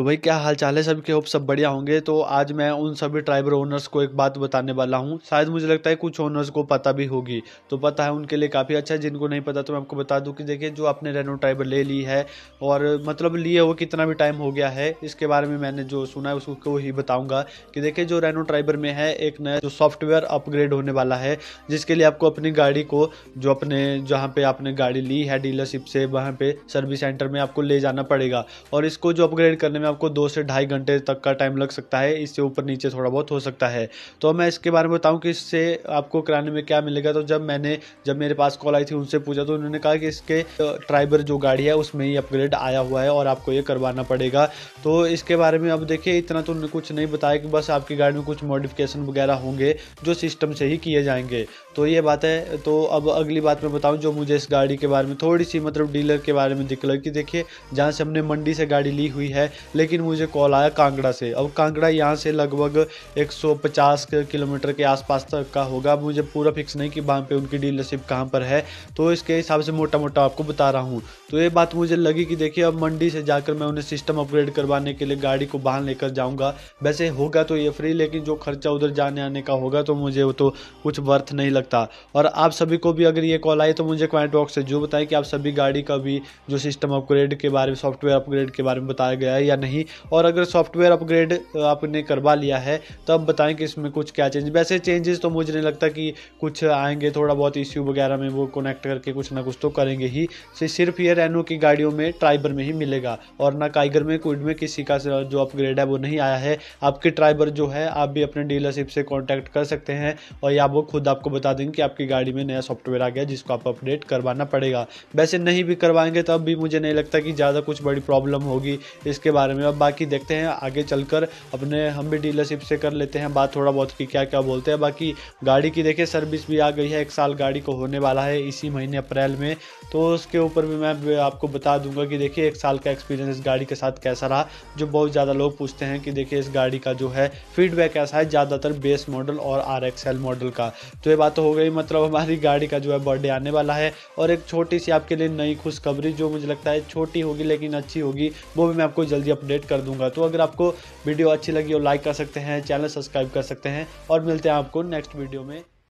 तो भाई क्या हाल चाल है सबके के होप सब बढ़िया होंगे तो आज मैं उन सभी ट्राइबल ओनर्स को एक बात बताने वाला हूँ शायद मुझे लगता है कुछ ओनर्स को पता भी होगी तो पता है उनके लिए काफ़ी अच्छा है जिनको नहीं पता तो मैं आपको बता दूँ कि देखिए जो आपने रेनो ट्राइबल ले ली है और मतलब लिए हुए कितना भी टाइम हो गया है इसके बारे में मैंने जो सुना है उसको ही बताऊँगा कि देखिए जो रेनो ट्राइबर में है एक नया जो सॉफ्टवेयर अपग्रेड होने वाला है जिसके लिए आपको अपनी गाड़ी को जो अपने जहाँ पर आपने गाड़ी ली है डीलरशिप से वहाँ पर सर्विस सेंटर में आपको ले जाना पड़ेगा और इसको जो अपग्रेड करने में आपको दो से ढाई घंटे तक का टाइम लग सकता है इससे ऊपर नीचे थोड़ा बहुत हो सकता है तो मैं इसके बारे में बताऊँ कि इससे आपको कराने में क्या मिलेगा तो जब मैंने जब मेरे पास कॉल आई थी उनसे पूछा तो उन्होंने कहा कि इसके ट्राइबर जो गाड़ी है उसमें ही अपग्रेड आया हुआ है और आपको ये करवाना पड़ेगा तो इसके बारे में अब देखिए इतना तो उन्होंने कुछ नहीं बताया कि बस आपकी गाड़ी में कुछ मॉडिफिकेशन वगैरह होंगे जो सिस्टम से ही किए जाएंगे तो ये बात है तो अब अगली बात मैं बताऊं जो मुझे इस गाड़ी के बारे में थोड़ी सी मतलब डीलर के बारे में दिख लगी कि देखिए जहाँ से हमने मंडी से गाड़ी ली हुई है लेकिन मुझे कॉल आया कांगड़ा से अब कांगड़ा यहाँ से लगभग 150 किलोमीटर के आसपास तक का होगा मुझे पूरा फिक्स नहीं कि वहाँ पर उनकी डीलरशिप कहाँ पर है तो इसके हिसाब से मोटा मोटा आपको बता रहा हूँ तो ये बात मुझे लगी कि देखिए अब मंडी से जाकर मैं उन्हें सिस्टम अपग्रेड करवाने के लिए गाड़ी को बाहर लेकर जाऊँगा वैसे होगा तो ये फ्री लेकिन जो खर्चा उधर जाने आने का होगा तो मुझे वो तो कुछ वर्थ नहीं लगता और आप सभी को भी अगर ये कॉल आई तो मुझे कमेंट बॉक्स से जो बताएं कि आप सभी गाड़ी का भी जो सिस्टम अपग्रेड के बारे में सॉफ्टवेयर अपग्रेड के बारे में बताया गया है या नहीं और अगर सॉफ्टवेयर अपग्रेड आपने करवा लिया है तो अब बताएं कि इसमें कुछ क्या चेंज वैसे चेंजेस तो मुझे नहीं लगता कि कुछ आएंगे थोड़ा बहुत इश्यू वगैरह में वो कनेक्ट करके कुछ ना कुछ तो करेंगे ही सिर्फ ये रेनो की गाड़ियों में ट्राइबर में ही मिलेगा और ना काइगर में क्विड में किसी का जो अपग्रेड है वो नहीं आया है आपके ट्राइबर जो है आप भी अपने डीलरशिप से कॉन्टैक्ट कर सकते हैं और या वो खुद आपको बता बता देंगे कि आपकी गाड़ी में नया सॉफ्टवेयर आ गया जिसको आप अपडेट करवाना पड़ेगा वैसे नहीं भी करवाएंगे तब भी मुझे नहीं लगता कि ज़्यादा कुछ बड़ी प्रॉब्लम होगी इसके बारे में अब बाकी देखते हैं आगे चलकर अपने हम भी डीलरशिप से कर लेते हैं बात थोड़ा बहुत कि क्या क्या बोलते हैं बाकी गाड़ी की देखिए सर्विस भी आ गई है एक साल गाड़ी को होने वाला है इसी महीने अप्रैल में तो उसके ऊपर भी मैं आपको बता दूंगा कि देखिए एक साल का एक्सपीरियंस इस गाड़ी के साथ कैसा रहा जो बहुत ज़्यादा लोग पूछते हैं कि देखिए इस गाड़ी का जो है फीडबैक ऐसा है ज़्यादातर बेस मॉडल और आर मॉडल का तो ये बात तो हो गई मतलब हमारी गाड़ी का जो है बर्थडे आने वाला है और एक छोटी सी आपके लिए नई खुशखबरी जो मुझे लगता है छोटी होगी लेकिन अच्छी होगी वो भी मैं आपको जल्दी अपडेट कर दूंगा तो अगर आपको वीडियो अच्छी लगी हो लाइक कर सकते हैं चैनल सब्सक्राइब कर सकते हैं और मिलते हैं आपको नेक्स्ट वीडियो में